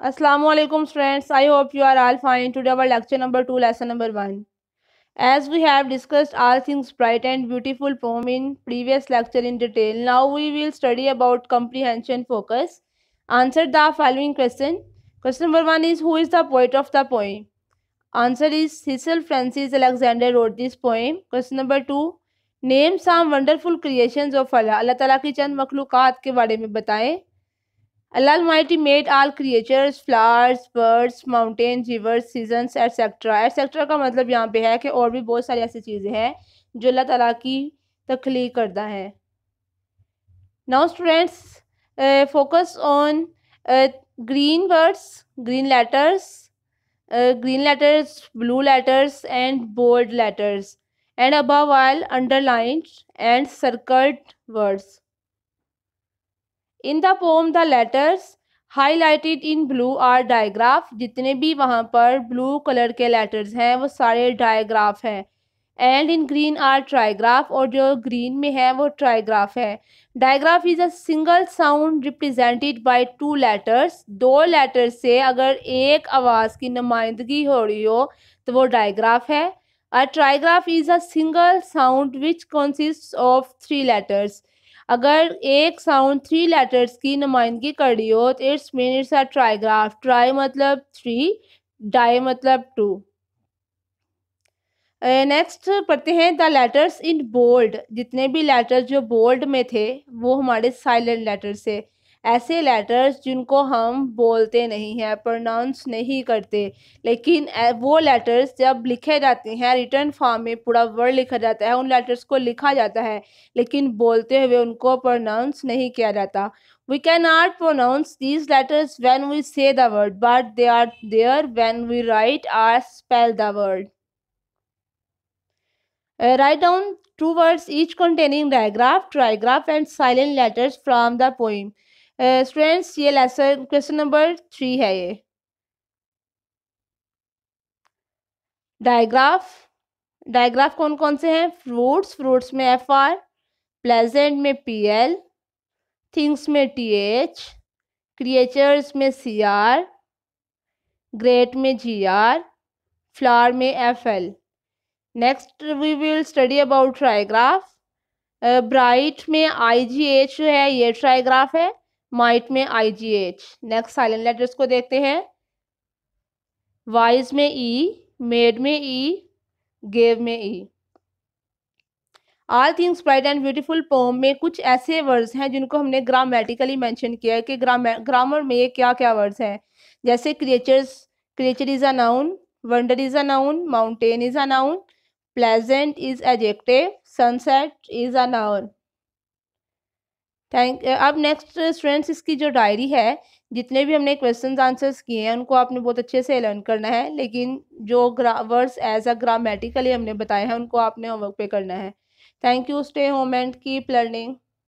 Assalamualaikum friends. I hope you are all fine. Today our lecture number 2 lesson number 1. As we have discussed all things bright and beautiful poem in previous lecture in detail, now we will study about comprehension focus. Answer the following question. Question number 1 is who is the poet of the poem? Answer is Cecil Francis Alexander wrote this poem. Question number 2 Name some wonderful creations of Allah. Allah Taala की चंद मखलूक़ात के बारे में बताएं. Almighty made all creatures flowers birds mountain rivers seasons, etc. etc. का मतलब यहाँ पे है कि और भी बहुत सारी ऐसी चीज़ें हैं जो अल्लाह तला की तख्ली करता है now students focus on green words green letters green letters blue letters and bold letters and above all underlined and circled words in the poem the letters highlighted in blue are digraph जितने भी वहाँ पर blue colour के letters हैं वो सारे digraph हैं and in green are trigraph और जो ग्रीन में है वो ट्राइग्राफ है digraph is a single sound represented by two letters दो लेटर से अगर एक आवाज़ की नुमाइंदगी हो रही हो तो वो डायग्राफ है a trigraph is a single sound which consist of three letters अगर एक साउंड थ्री लेटर्स की नुमाइंदगी कर रही हो तो it's mean it's a trigraph tri मतलब थ्री डाई मतलब टू नेक्स्ट पढ़ते हैं द लेटर्स इन बोल्ड जितने भी लेटर्स जो बोल्ड में थे वो हमारे साइलेंट लेटर्स है ऐसे लेटर्स जिनको हम बोलते नहीं हैं प्रोनाउंस नहीं करते लेकिन वो लेटर्स जब लिखे जाते हैं रिटर्न फॉर्म में पूरा वर्ड लिखा जाता है उन लेटर्स को लिखा जाता है लेकिन बोलते हुए उनको प्रोनाउंस नहीं किया जाता we cannot pronounce these letters when we say the word but they are there when we write or spell the word uh, write down two words each containing digraph trigraph and silent letters from the poem students ये lesson question number three है ये digraph digraph कौन कौन से हैं fruits fruits में F R pleasant में P L things में टी एच क्रिएचर्स में सी आर ग्रेट में जी आर फ्लावर में F L next we will study about trigraph bright में आई जी एच जो है ये ट्राइग्राफ है माइट में I G H next silent letters को देखते हैं वाइज में ई e, मेड में ई e, गेव में E all things bright and beautiful poem में कुछ ऐसे वर्ड्स हैं जिनको हमने ग्रामेटिकली मैंशन किया है कि ग्रामर में ये क्या क्या वर्ड्स हैं जैसे creatures creature is a noun wonder is a noun mountain is a noun pleasant is adjective sunset is a noun thank uh, अब नेक्स्ट स्टूडेंट्स इसकी जो डायरी है जितने भी हमने क्वेश्चन आंसर्स किए हैं उनको आपने बहुत अच्छे से लर्न करना है लेकिन जो वर्ड्स एज अ ग्रामेटिकली हमने बताए हैं उनको आपने होमवर्क पे करना है thank you stay home and keep learning